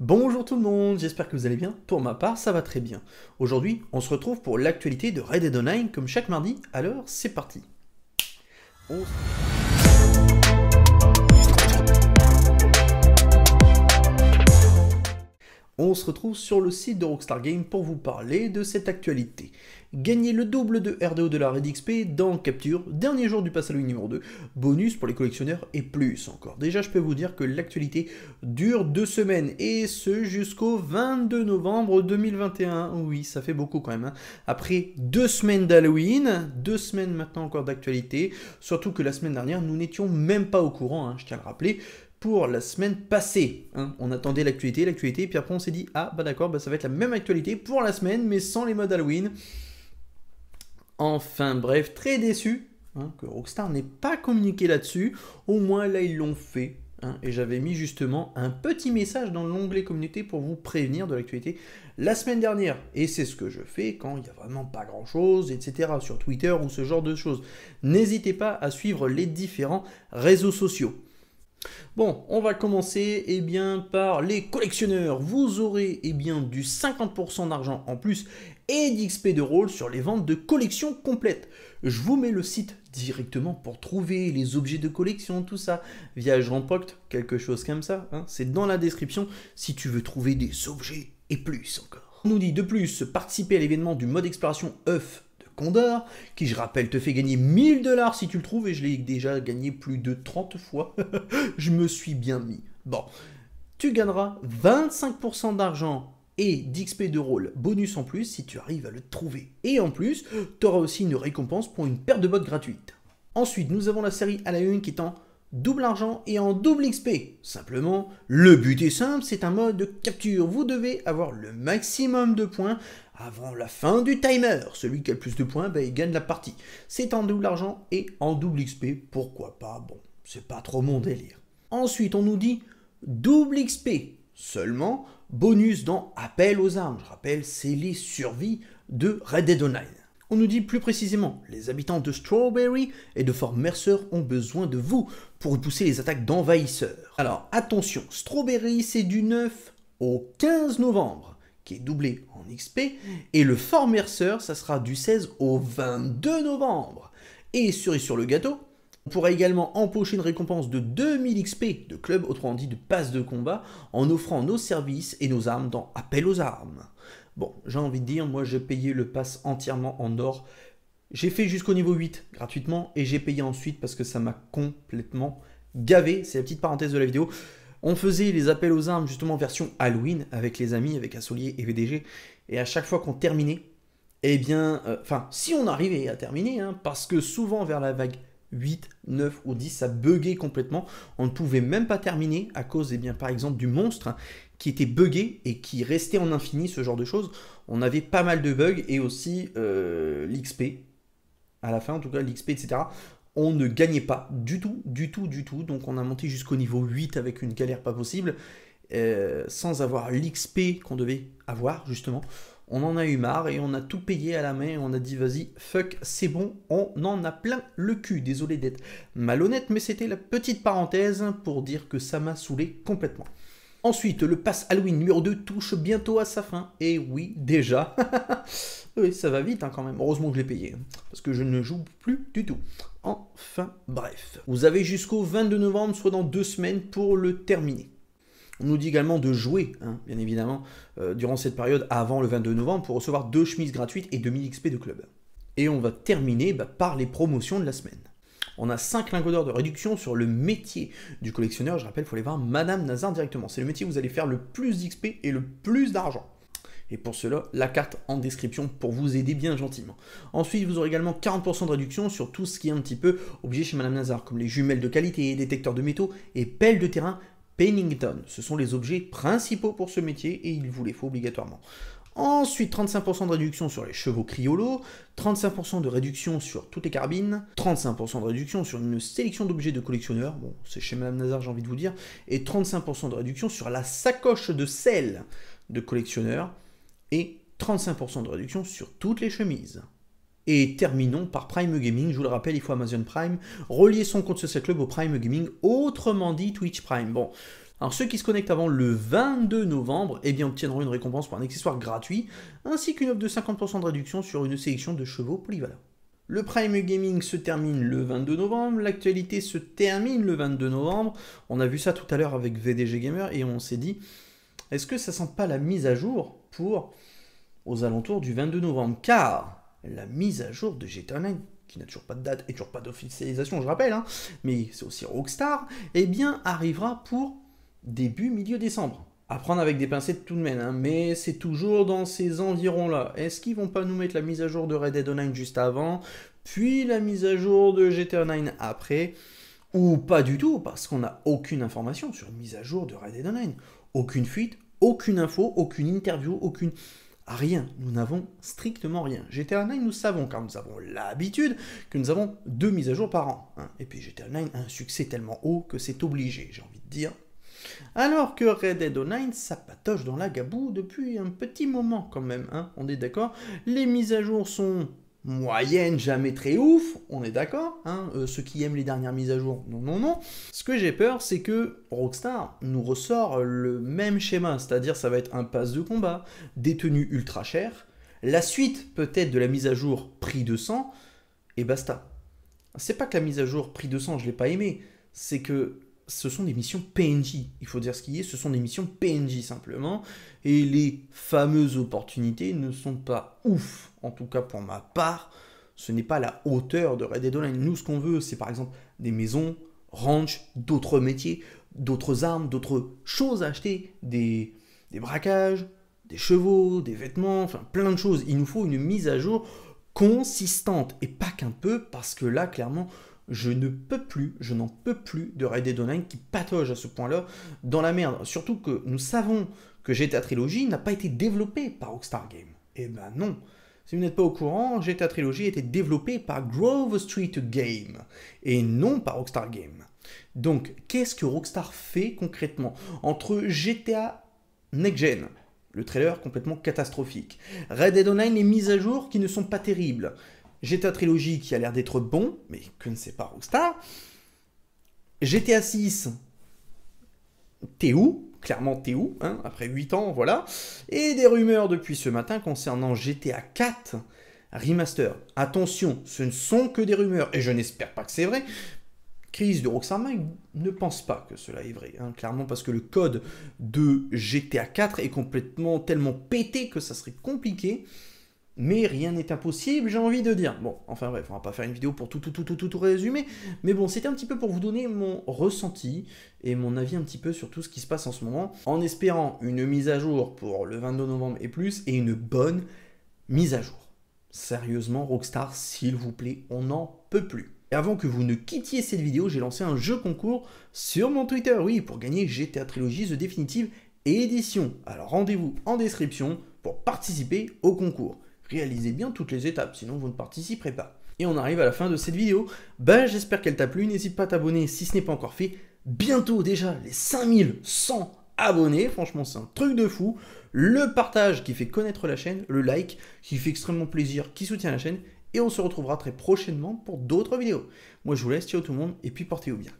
Bonjour tout le monde, j'espère que vous allez bien. Pour ma part, ça va très bien. Aujourd'hui, on se retrouve pour l'actualité de Red Dead Online comme chaque mardi. Alors, c'est parti. On se retrouve sur le site de Rockstar Games pour vous parler de cette actualité. Gagner le double de RDO de la Red XP dans Capture, dernier jour du pass Halloween numéro 2, bonus pour les collectionneurs et plus encore. Déjà, je peux vous dire que l'actualité dure deux semaines et ce jusqu'au 22 novembre 2021. Oui, ça fait beaucoup quand même. Hein. Après deux semaines d'Halloween, deux semaines maintenant encore d'actualité, surtout que la semaine dernière, nous n'étions même pas au courant, hein. je tiens à le rappeler, pour la semaine passée. Hein. On attendait l'actualité, l'actualité, puis après on s'est dit, ah bah d'accord, bah, ça va être la même actualité pour la semaine, mais sans les modes Halloween. Enfin bref, très déçu hein, que Rockstar n'ait pas communiqué là-dessus. Au moins là ils l'ont fait. Hein. et j'avais mis justement un petit message dans l'onglet communauté pour vous prévenir de l'actualité la semaine dernière. Et c'est ce que je fais quand il n'y a vraiment pas grand chose, etc. sur Twitter ou ce genre de choses. N'hésitez pas à suivre les différents réseaux sociaux. Bon, on va commencer eh bien, par les collectionneurs. Vous aurez eh bien, du 50% d'argent en plus et d'XP de rôle sur les ventes de collections complètes. Je vous mets le site directement pour trouver les objets de collection, tout ça, via jean Procte, quelque chose comme ça. Hein. C'est dans la description si tu veux trouver des objets et plus encore. On nous dit de plus participer à l'événement du mode exploration œuf e e qui je rappelle te fait gagner 1000 dollars si tu le trouves, et je l'ai déjà gagné plus de 30 fois. je me suis bien mis. Bon, tu gagneras 25% d'argent et d'XP de rôle bonus en plus si tu arrives à le trouver. Et en plus, tu auras aussi une récompense pour une paire de bottes gratuite. Ensuite, nous avons la série à la une qui est en double argent et en double XP. Simplement, le but est simple, c'est un mode de capture. Vous devez avoir le maximum de points avant la fin du timer. Celui qui a le plus de points, ben, il gagne la partie. C'est en double argent et en double XP. Pourquoi pas Bon, c'est pas trop mon délire. Ensuite, on nous dit double XP. Seulement, bonus dans appel aux armes. Je rappelle, c'est les survies de Red Dead Online. On nous dit plus précisément, les habitants de Strawberry et de Fort Mercer ont besoin de vous pour repousser les attaques d'envahisseurs. Alors attention, Strawberry c'est du 9 au 15 novembre, qui est doublé en XP, et le Fort Mercer ça sera du 16 au 22 novembre. Et sur et sur le gâteau, on pourra également empocher une récompense de 2000 XP de club, autrement dit de passe de combat, en offrant nos services et nos armes dans Appel aux armes. Bon, j'ai envie de dire, moi j'ai payé le pass entièrement en or. J'ai fait jusqu'au niveau 8 gratuitement et j'ai payé ensuite parce que ça m'a complètement gavé. C'est la petite parenthèse de la vidéo. On faisait les appels aux armes justement version Halloween avec les amis, avec Assolier et VDG. Et à chaque fois qu'on terminait, eh bien, euh, enfin, si on arrivait à terminer, hein, parce que souvent vers la vague 8, 9 ou 10, ça buguait complètement. On ne pouvait même pas terminer à cause, et eh bien, par exemple, du monstre hein, qui était bugué et qui restait en infini, ce genre de choses. On avait pas mal de bugs et aussi euh, l'XP. À la fin, en tout cas, l'XP, etc. On ne gagnait pas du tout, du tout, du tout. Donc on a monté jusqu'au niveau 8 avec une galère pas possible. Euh, sans avoir l'XP qu'on devait avoir, justement on en a eu marre et on a tout payé à la main on a dit vas-y, fuck, c'est bon, on en a plein le cul. Désolé d'être malhonnête, mais c'était la petite parenthèse pour dire que ça m'a saoulé complètement. Ensuite, le pass Halloween numéro 2 touche bientôt à sa fin. Et oui, déjà. oui, ça va vite hein, quand même. Heureusement que je l'ai payé. Hein, parce que je ne joue plus du tout. Enfin, bref. Vous avez jusqu'au 22 novembre, soit dans deux semaines, pour le terminer. On nous dit également de jouer, hein, bien évidemment, euh, durant cette période avant le 22 novembre pour recevoir deux chemises gratuites et 2000 XP de club. Et on va terminer bah, par les promotions de la semaine. On a 5 lingots d'or de réduction sur le métier du collectionneur. Je rappelle, il faut aller voir Madame Nazar directement. C'est le métier où vous allez faire le plus d'XP et le plus d'argent. Et pour cela, la carte en description pour vous aider bien gentiment. Ensuite, vous aurez également 40% de réduction sur tout ce qui est un petit peu obligé chez Madame Nazar, comme les jumelles de qualité, détecteurs de métaux et pelles de terrain, Pennington. Ce sont les objets principaux pour ce métier et il vous les faut obligatoirement. Ensuite, 35% de réduction sur les chevaux Criollo, 35% de réduction sur toutes les carabines, 35% de réduction sur une sélection d'objets de collectionneurs, bon, c'est chez Madame Nazar, j'ai envie de vous dire, et 35% de réduction sur la sacoche de sel de collectionneur et 35% de réduction sur toutes les chemises. Et terminons par Prime Gaming, je vous le rappelle, il faut Amazon Prime, relier son compte Social Club au Prime Gaming, autrement dit Twitch Prime. Bon, alors ceux qui se connectent avant le 22 novembre eh bien, obtiendront une récompense pour un accessoire gratuit, ainsi qu'une offre de 50% de réduction sur une sélection de chevaux polyvalents. Le Prime Gaming se termine le 22 novembre, l'actualité se termine le 22 novembre, on a vu ça tout à l'heure avec VDG Gamer et on s'est dit, est-ce que ça sent pas la mise à jour pour aux alentours du 22 novembre Car la mise à jour de GTA Online, qui n'a toujours pas de date et toujours pas d'officialisation, je rappelle, hein, mais c'est aussi Rockstar, eh bien arrivera pour début milieu décembre. À prendre avec des pincettes tout de même, hein, mais c'est toujours dans ces environs-là. Est-ce qu'ils vont pas nous mettre la mise à jour de Red Dead Online juste avant, puis la mise à jour de GTA Online après, ou pas du tout, parce qu'on n'a aucune information sur mise à jour de Red Dead Online. Aucune fuite, aucune info, aucune interview, aucune rien, nous n'avons strictement rien. GTA 9, nous savons, car nous avons l'habitude que nous avons deux mises à jour par an. Hein. Et puis GTA 9 a un succès tellement haut que c'est obligé, j'ai envie de dire. Alors que Red Dead Online, ça patoche dans la gaboue depuis un petit moment quand même, hein. on est d'accord Les mises à jour sont moyenne, jamais très ouf, on est d'accord, hein, euh, ceux qui aiment les dernières mises à jour, non, non, non. Ce que j'ai peur, c'est que Rockstar nous ressort le même schéma, c'est-à-dire ça va être un pass de combat, des tenues ultra chères, la suite peut-être de la mise à jour prix de sang et basta. C'est pas que la mise à jour prix de sang, je l'ai pas aimé, c'est que ce sont des missions PNJ. Il faut dire ce y est, ce sont des missions PNJ simplement. Et les fameuses opportunités ne sont pas ouf, en tout cas pour ma part. Ce n'est pas la hauteur de Red Dead Online. Nous, ce qu'on veut, c'est par exemple des maisons, ranchs, d'autres métiers, d'autres armes, d'autres choses à acheter, des, des braquages, des chevaux, des vêtements, enfin plein de choses. Il nous faut une mise à jour consistante et pas qu'un peu, parce que là, clairement, je ne peux plus, je n'en peux plus de Red Dead Online qui patauge à ce point-là dans la merde. Surtout que nous savons que GTA Trilogy n'a pas été développé par Rockstar Games. Eh ben non. Si vous n'êtes pas au courant, GTA Trilogy était été développé par Grove Street Game et non par Rockstar Games. Donc, qu'est-ce que Rockstar fait concrètement Entre GTA Next Gen, le trailer complètement catastrophique, Red Dead Online, les mises à jour qui ne sont pas terribles, GTA Trilogy qui a l'air d'être bon, mais que ne sait pas Rockstar. GTA 6, t'es où Clairement, t'es où hein, Après 8 ans, voilà. Et des rumeurs depuis ce matin concernant GTA 4 Remaster. Attention, ce ne sont que des rumeurs, et je n'espère pas que c'est vrai. Chris de Rockstar ne pense pas que cela est vrai, hein, clairement parce que le code de GTA 4 est complètement tellement pété que ça serait compliqué mais rien n'est impossible, j'ai envie de dire. Bon, enfin bref, on va pas faire une vidéo pour tout tout tout tout tout, tout résumer, mais bon, c'était un petit peu pour vous donner mon ressenti et mon avis un petit peu sur tout ce qui se passe en ce moment, en espérant une mise à jour pour le 22 novembre et plus, et une bonne mise à jour. Sérieusement, Rockstar, s'il vous plaît, on n'en peut plus. Et avant que vous ne quittiez cette vidéo, j'ai lancé un jeu concours sur mon Twitter, oui, pour gagner GTA Trilogy The Definitive Edition. Alors rendez-vous en description pour participer au concours. Réalisez bien toutes les étapes, sinon vous ne participerez pas. Et on arrive à la fin de cette vidéo. Ben j'espère qu'elle t'a plu, n'hésite pas à t'abonner si ce n'est pas encore fait. Bientôt déjà les 5100 abonnés, franchement c'est un truc de fou, le partage qui fait connaître la chaîne, le like qui fait extrêmement plaisir, qui soutient la chaîne, et on se retrouvera très prochainement pour d'autres vidéos. Moi je vous laisse, ciao tout le monde, et puis portez-vous bien.